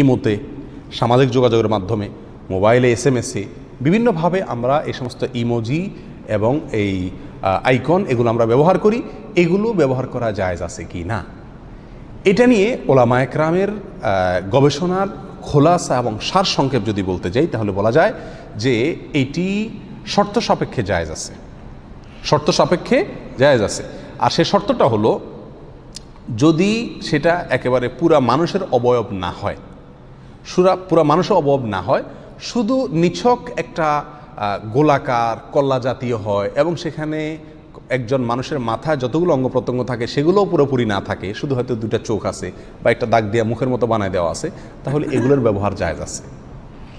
ইমোতে সামাজিক যোগাযোগের মাধ্যমে মোবাইলে এস এম এসে বিভিন্নভাবে আমরা এই সমস্ত ইমোজি এবং এই আইকন এগুলো আমরা ব্যবহার করি এগুলো ব্যবহার করা জায়জ আছে কি না এটা নিয়ে ওলামা একরামের গবেষণার খোলাসা এবং সার সংক্ষেপ যদি বলতে যাই তাহলে বলা যায় যে এটি শর্ত সাপেক্ষে জায়জ আছে শর্ত সাপেক্ষে জায়জ আছে আর সে শর্তটা হলো যদি সেটা একেবারে পুরা মানুষের অবয়ব না হয় সুরা পুরো মানুষও অভাব না হয় শুধু নিছক একটা গোলাকার কল্লা জাতীয় হয় এবং সেখানে একজন মানুষের মাথায় যতগুলো অঙ্গ প্রত্যঙ্গ থাকে সেগুলোও পুরোপুরি না থাকে শুধু হয়তো দুটা চোখ আছে বা একটা দাগ দেওয়া মুখের মতো বানায় দেওয়া আছে তাহলে এগুলোর ব্যবহার জায়জ আছে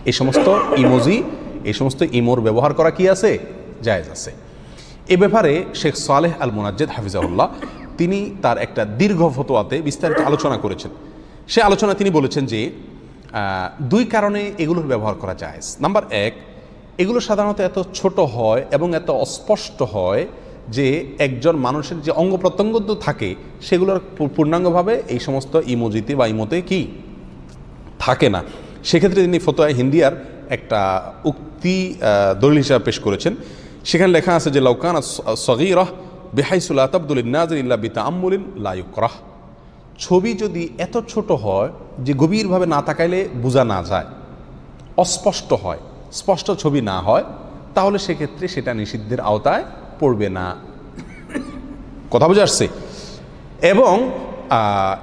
এই সমস্ত ইমোজি এই সমস্ত ইমোর ব্যবহার করা কি আছে জায়জ আছে এ ব্যাপারে শেখ সালেহ আল মোনাজ্জেদ হাফিজাউল্লাহ তিনি তার একটা দীর্ঘ ফতোয়াতে বিস্তারিত আলোচনা করেছেন সে আলোচনা তিনি বলেছেন যে দুই কারণে এগুলোর ব্যবহার করা যায় নাম্বার এক এগুলো সাধারণত এত ছোট হয় এবং এত অস্পষ্ট হয় যে একজন মানুষের যে অঙ্গ প্রত্যঙ্গ থাকে সেগুলোর পূর্ণাঙ্গভাবে এই সমস্ত ইমোজিতে বা ইমোতে কি থাকে না সেক্ষেত্রে তিনি ফতোয়া হিন্দিয়ার একটা উক্তি দলিল হিসাবে পেশ করেছেন সেখানে লেখা আছে যে লৌকান সগিরহ বেহাইসুল্লাহ আতাবদুল নাজ ইল্লা বিতা আমুলিন লায়ুকরাহ ছবি যদি এত ছোট হয় যে গভীরভাবে না তাকাইলে বোঝা না যায় অস্পষ্ট হয় স্পষ্ট ছবি না হয় তাহলে সেক্ষেত্রে সেটা নিষিদ্ধের আওতায় পড়বে না কথা বোঝা আসছে এবং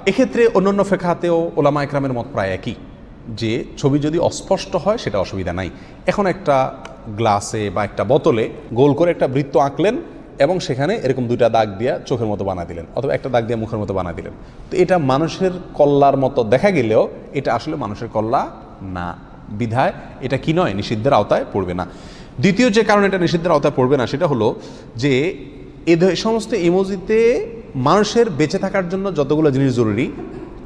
এক্ষেত্রে অন্যান্য ফেখাতেও ওলামা একরামের মত প্রায় একই যে ছবি যদি অস্পষ্ট হয় সেটা অসুবিধা নাই এখন একটা গ্লাসে বা একটা বোতলে গোল করে একটা বৃত্ত আঁকলেন এবং সেখানে এরকম দুইটা দাগ দিয়া চোখের মতো বানা দিলেন অথবা একটা দাগ দিয়ে মুখের মতো বানা দিলেন তো এটা মানুষের কল্লার মতো দেখা গেলেও এটা আসলে মানুষের কল্লা না বিধায় এটা কি নয় নিষিদ্ধের আওতায় পড়বে না দ্বিতীয় যে কারণ এটা নিষিদ্ধের আওতায় পড়বে না সেটা হলো যে এ সমস্ত ইমোজিতে মানুষের বেঁচে থাকার জন্য যতগুলো জিনিস জরুরি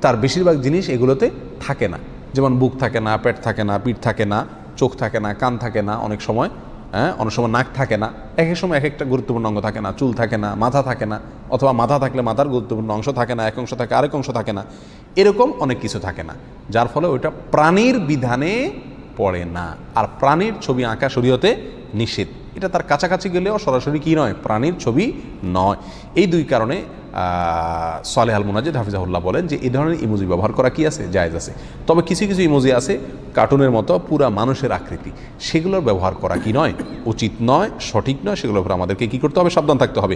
তার বেশিরভাগ জিনিস এগুলোতে থাকে না যেমন বুক থাকে না পেট থাকে না পিঠ থাকে না চোখ থাকে না কান থাকে না অনেক সময় হ্যাঁ অনেক সময় নাক থাকে না এক এক সময় এক একটা গুরুত্বপূর্ণ অঙ্গ থাকে না চুল থাকে না মাথা থাকে না অথবা মাথা থাকলে মাথার গুরুত্বপূর্ণ অংশ থাকে না এক অংশ থাকে আরেক অংশ থাকে না এরকম অনেক কিছু থাকে না যার ফলে ওইটা প্রাণীর বিধানে পড়ে না আর প্রাণীর ছবি আঁকা শরীয়তে নিষিদ্ধ এটা তার কাছাকাছি গেলেও সরাসরি কি নয় প্রাণীর ছবি নয় এই দুই কারণে সালেহ আল মুনাজিদ হাফিজাহুল্লাহ বলেন যে এই ধরনের ইমোজি ব্যবহার করা কি আছে জায়েজ আছে তবে কিছু কিছু ইমোজি আছে কার্টুনের মতো পুরা মানুষের আকৃতি সেগুলোর ব্যবহার করা কি নয় উচিত নয় সঠিক নয় সেগুলোর উপর আমাদেরকে কী করতে হবে সাবধান থাকতে হবে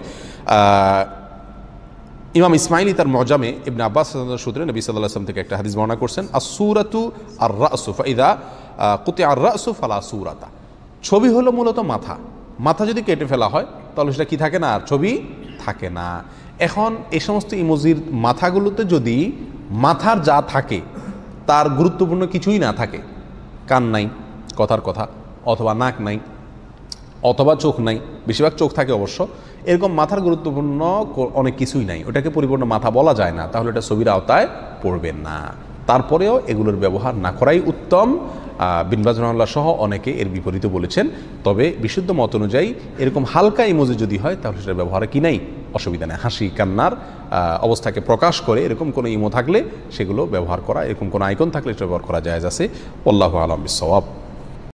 ইমাম ইসমাইলি তার মজামে ইবনে আব্বাস সূত্রে নবী সাল্লাহ আসলাম থেকে একটা হাদিস বর্ণনা করছেন সুরাতু আর রাসু ফাইদা কুতে আর রাসুফ আলা সুরাতা ছবি হলো মূলত মাথা মাথা যদি কেটে ফেলা হয় তাহলে সেটা কি থাকে না আর ছবি থাকে না এখন এ সমস্ত ইমোজির মাথাগুলোতে যদি মাথার যা থাকে তার গুরুত্বপূর্ণ কিছুই না থাকে কান নাই কথার কথা অথবা নাক নাই অথবা চোখ নাই বেশিরভাগ চোখ থাকে অবশ্য এরকম মাথার গুরুত্বপূর্ণ অনেক কিছুই নাই ওটাকে পরিপূর্ণ মাথা বলা যায় না তাহলে এটা ছবির আওতায় পড়বে না তারপরেও এগুলোর ব্যবহার না করাই উত্তম বিনবাজ রহমল্লা সহ অনেকে এর বিপরীতে বলেছেন তবে বিশুদ্ধ মত অনুযায়ী এরকম হালকা ইমোজি যদি হয় তাহলে সেটা ব্যবহারে কি নাই অসুবিধা নেই হাসি কান্নার অবস্থাকে প্রকাশ করে এরকম কোনো ইমো থাকলে সেগুলো ব্যবহার করা এরকম কোনো আইকন থাকলে সেটা ব্যবহার করা যায় আছে আল্লাহ আলম সওয়াব